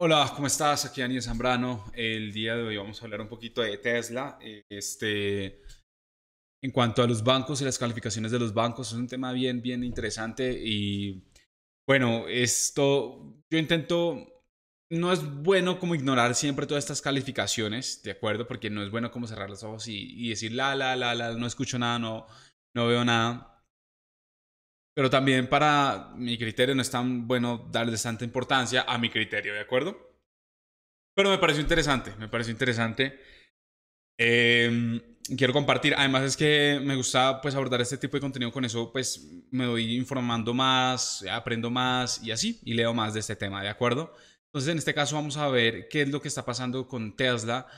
Hola, ¿cómo estás? Aquí Daniel Zambrano. El día de hoy vamos a hablar un poquito de Tesla. Este, en cuanto a los bancos y las calificaciones de los bancos, es un tema bien, bien interesante. Y bueno, esto yo intento, no es bueno como ignorar siempre todas estas calificaciones, ¿de acuerdo? Porque no es bueno como cerrar los ojos y, decir, la, la, la, la, no escucho nada, no, no veo nada. Pero también para mi criterio no es tan bueno darles tanta importancia a mi criterio, ¿de acuerdo? Pero me pareció interesante, me pareció interesante. Em, quiero compartir, además es que me gusta pues abordar este tipo de contenido, con eso pues me doy informando más, aprendo más y así, y leo más de este tema, ¿de acuerdo? Entonces en este caso vamos a ver qué es lo que está pasando con Tesla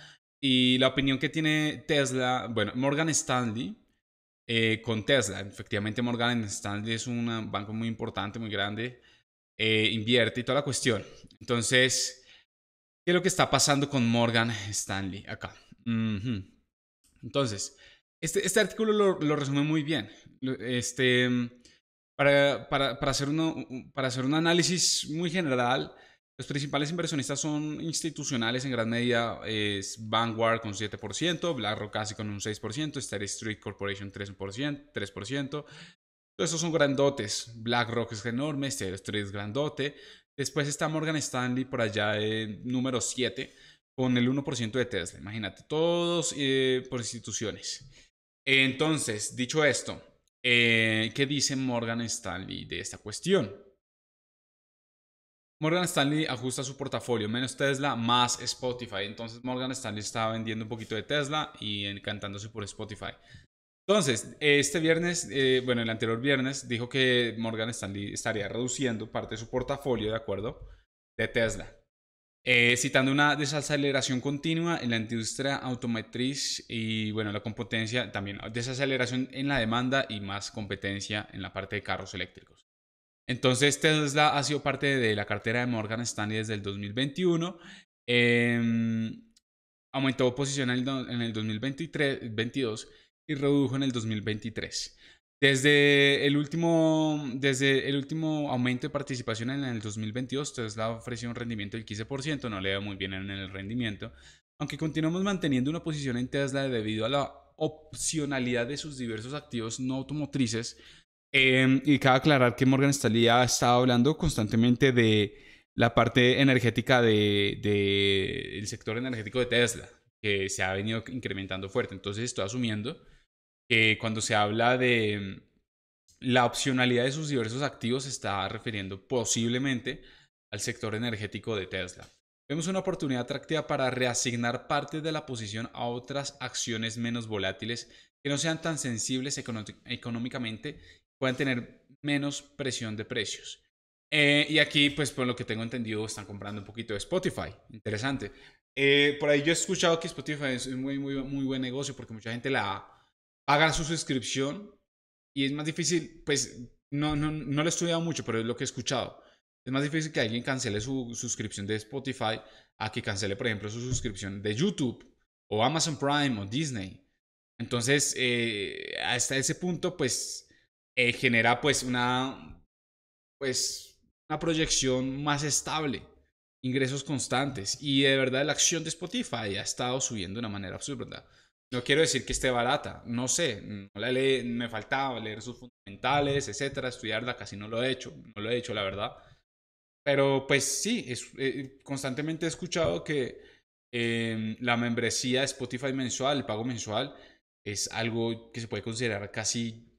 y la opinión que tiene Tesla, bueno, Morgan Stanley, eh, con Tesla. Efectivamente, Morgan Stanley es un banco muy importante, muy grande, eh, invierte y toda la cuestión. Entonces, ¿qué es lo que está pasando con Morgan Stanley acá? Entonces, este, este artículo lo, resume muy bien. Este, mm, para, para, para hacer uno, para hacer un análisis muy general, los principales inversionistas son institucionales en gran medida, es Vanguard con 7%, BlackRock casi con un 6%, Star Street Corporation 3%, 3%. Todos esos son grandotes, BlackRock es enorme, State Street es grandote. Después está Morgan Stanley por allá número 7 con el 1% de Tesla, imagínate, todos eh, por instituciones. Entonces, dicho esto, eh, ¿qué dice Morgan Stanley de esta cuestión? Morgan Stanley ajusta su portafolio, menos Tesla, más Spotify. Entonces Morgan Stanley estaba vendiendo un poquito de Tesla y encantándose por Spotify. Entonces, este viernes, eh, bueno, el anterior viernes, dijo que Morgan Stanley estaría reduciendo parte de su portafolio, ¿de acuerdo? De Tesla. Eh, citando una desaceleración continua en la industria automotriz y, bueno, la competencia también, desaceleración en la demanda y más competencia en la parte de carros eléctricos. Entonces Tesla ha sido parte de la cartera de Morgan Stanley desde el 2021. Em, aumentó posición en el 2022 y redujo en el 2023. Desde el, último, desde el último aumento de participación en el 2022, Tesla ofreció un rendimiento del 15%, no le va muy bien en el rendimiento, aunque continuamos manteniendo una posición en Tesla debido a la opcionalidad de sus diversos activos no automotrices, Em, y cabe aclarar que Morgan Stanley ha estado hablando constantemente de la parte energética del de, sector energético de Tesla, que se ha venido incrementando fuerte. Entonces estoy asumiendo que cuando se habla de em, la opcionalidad de sus diversos activos, se está refiriendo posiblemente al sector energético de Tesla. Vemos una oportunidad atractiva para reasignar parte de la posición a otras acciones menos volátiles que no sean tan sensibles económicamente Pueden tener menos presión de precios. Eh, y aquí, pues por lo que tengo entendido, están comprando un poquito de Spotify. Interesante. Eh, por ahí yo he escuchado que Spotify es un muy, muy, muy buen negocio porque mucha gente la paga su suscripción y es más difícil, pues no, no, no lo he estudiado mucho, pero es lo que he escuchado. Es más difícil que alguien cancele su suscripción de Spotify a que cancele, por ejemplo, su suscripción de YouTube o Amazon Prime o Disney. Entonces, eh, hasta ese punto, pues eh, genera pues una, pues una proyección más estable, ingresos constantes. Y de verdad la acción de Spotify ha estado subiendo de una manera absurda. No quiero decir que esté barata, no sé, me faltaba leer sus fundamentales, etcétera, estudiarla, casi no lo he hecho, no lo he hecho la verdad. Pero pues sí, es, eh, constantemente he escuchado que eh, la membresía de Spotify mensual, el pago mensual, es algo que se puede considerar casi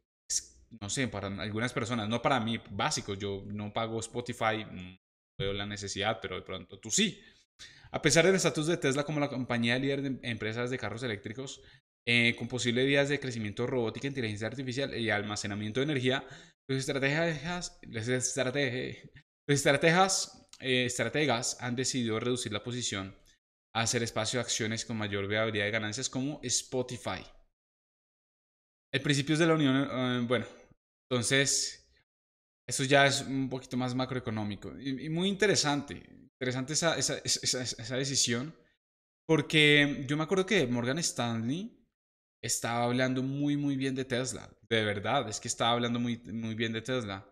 no sé, para algunas personas, no para mí, básico Yo no pago Spotify, no mm, veo la necesidad, pero de pronto tú sí. A pesar del estatus de Tesla como la compañía líder de empresas de carros eléctricos, eh, con posibles vías de crecimiento robótica, inteligencia artificial y almacenamiento de energía, las estrategias, las estrategias, los eh, estrategas, estrategas han decidido reducir la posición a hacer espacio a acciones con mayor viabilidad de ganancias como Spotify. El principio es de la Unión, eh, bueno, entonces, eso ya es un poquito más macroeconómico. Y, muy interesante, interesante esa, esa, decisión, porque yo me acuerdo que Morgan Stanley estaba hablando muy, muy bien de Tesla. De verdad, es que estaba hablando muy, muy bien de Tesla.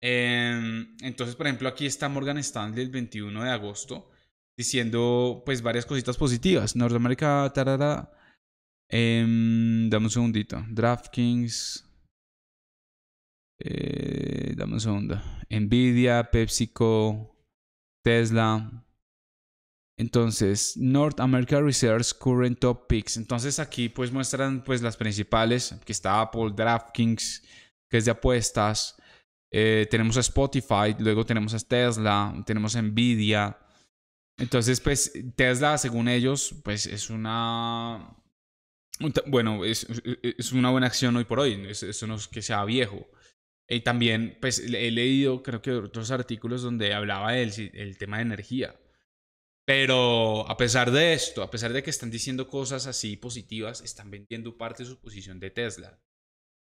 Em, entonces, por ejemplo, aquí está Morgan Stanley el 21 de agosto diciendo pues varias cositas positivas. Norteamérica, tarara. Eh, dame un segundito. DraftKings. Eh, dame un Nvidia, PepsiCo, Tesla. Entonces, North America Research Current Top Picks. Entonces aquí pues muestran pues las principales, que está Apple, DraftKings, que es de apuestas. Eh, tenemos a Spotify, luego tenemos a Tesla, tenemos a Nvidia. Entonces, pues Tesla, según ellos, pues es una... Bueno, es, es una buena acción hoy por hoy. Eso no es que sea viejo. Y eh, también, pues he leído, creo que otros artículos donde hablaba él el tema de energía. Pero a pesar de esto, a pesar de que están diciendo cosas así positivas, están vendiendo parte de su posición de Tesla.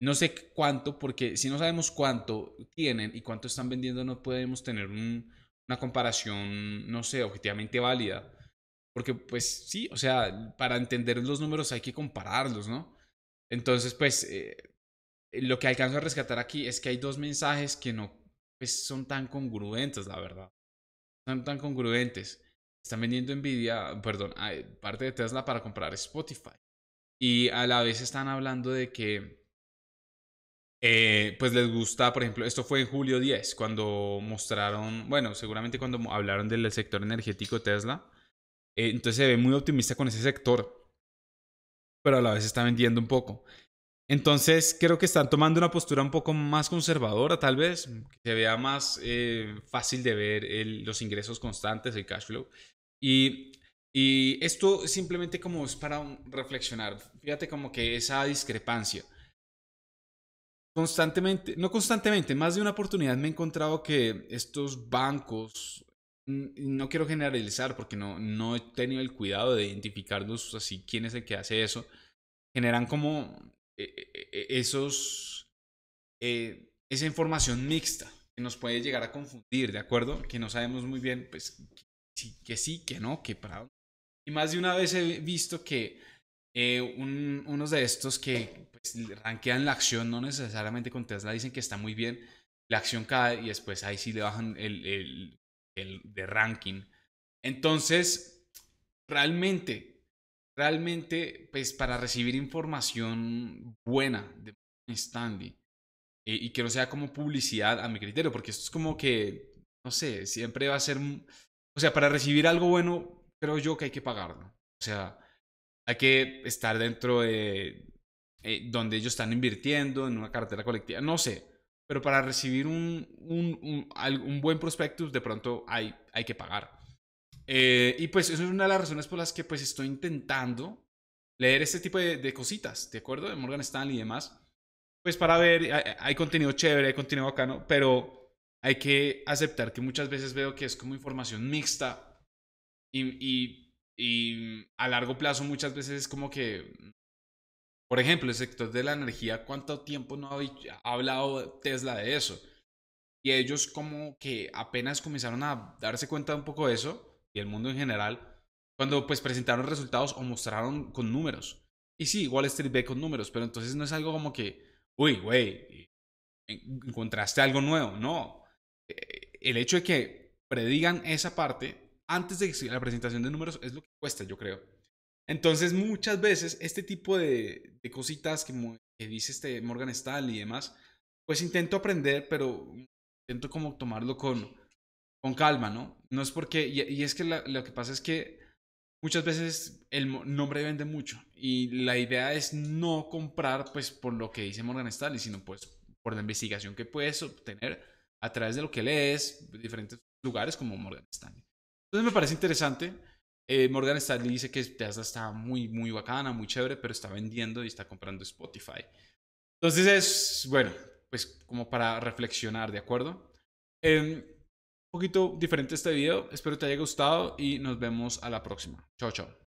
No sé cuánto, porque si no sabemos cuánto tienen y cuánto están vendiendo, no podemos tener una comparación, no sé, objetivamente válida. Porque pues sí, o sea, para entender los números hay que compararlos, ¿no? Entonces, pues, eh, lo que alcanzo a rescatar aquí es que hay dos mensajes que no pues, son tan congruentes, la verdad. Son tan congruentes. Están vendiendo Nvidia, perdón, eh, parte de Tesla para comprar Spotify. Y a la vez están hablando de que, eh, pues les gusta, por ejemplo, esto fue en julio 10, cuando mostraron, bueno, seguramente cuando hablaron del sector energético Tesla. Eh, entonces se ve muy optimista con ese sector, pero a la vez está vendiendo un poco. Entonces creo que están tomando una postura un poco más conservadora, tal vez, que se vea más eh, fácil de ver los ingresos constantes, el cash flow. Y, esto simplemente como es para reflexionar. Fíjate como que esa discrepancia. Constantemente, no constantemente, más de una oportunidad me he encontrado que estos bancos, no quiero generalizar porque no, no he tenido el cuidado de identificarlos así, quién es el que hace eso, generan como e, e, e, esos, eh, esa información mixta que nos puede llegar a confundir, ¿de acuerdo? Que no sabemos muy bien, pues, que sí, que no, que para Y más de una vez he visto que eh, unos de estos que pues, ranquean la acción, no necesariamente con Tesla, dicen que está muy bien, la acción cae y después ahí sí le bajan el, el, el de ranking. Entonces, realmente, realmente, pues para recibir información buena de Stanley eh, y que no sea como publicidad a mi criterio, porque esto es como que, no sé, siempre va a ser, o sea, para recibir algo bueno, creo yo que hay que pagarlo. O sea, hay que estar dentro de eh, donde ellos están invirtiendo, en una cartera colectiva, no sé. Pero para recibir un, un, buen prospectus, de pronto hay, hay que pagar. Eh, y pues eso es una de las razones por las que pues estoy intentando leer este tipo de, cositas, ¿de acuerdo? De Morgan Stanley y demás. Pues para ver, eh, eh, hay, contenido chévere, hay contenido bacano, pero hay que aceptar que muchas veces veo que es como información mixta y, y, y a largo plazo muchas veces es como que, por ejemplo, el sector de la energía, ¿cuánto tiempo no ha hablado Tesla de eso? Y ellos como que apenas comenzaron a darse cuenta un poco de eso, y el mundo en general cuando pues presentaron resultados o mostraron con números. Y sí, Wall Street ve con números, pero entonces no es algo como que, uy, güey, eh, encontraste algo nuevo. No. Eh, el hecho de que predigan esa parte antes de la presentación de números es lo que cuesta, yo creo. Entonces, muchas veces este tipo de, cositas que, que, dice este Morgan Stanley y demás, pues intento aprender, pero intento como tomarlo con, con calma, ¿no? No es porque, y, es que lo que pasa es que muchas veces el nombre vende mucho y la idea es no comprar pues por lo que dice Morgan Stanley, sino pues por la investigación que puedes obtener a través de lo que lees, diferentes lugares como Morgan Stanley. Entonces me parece interesante. Eh, Morgan Stanley dice que esta está muy, muy bacana, muy chévere, pero está vendiendo y está comprando Spotify. Entonces es, bueno, pues como para reflexionar, ¿de acuerdo? Em, un poquito diferente este video. Espero te haya gustado y nos vemos a la próxima. Chao, chao.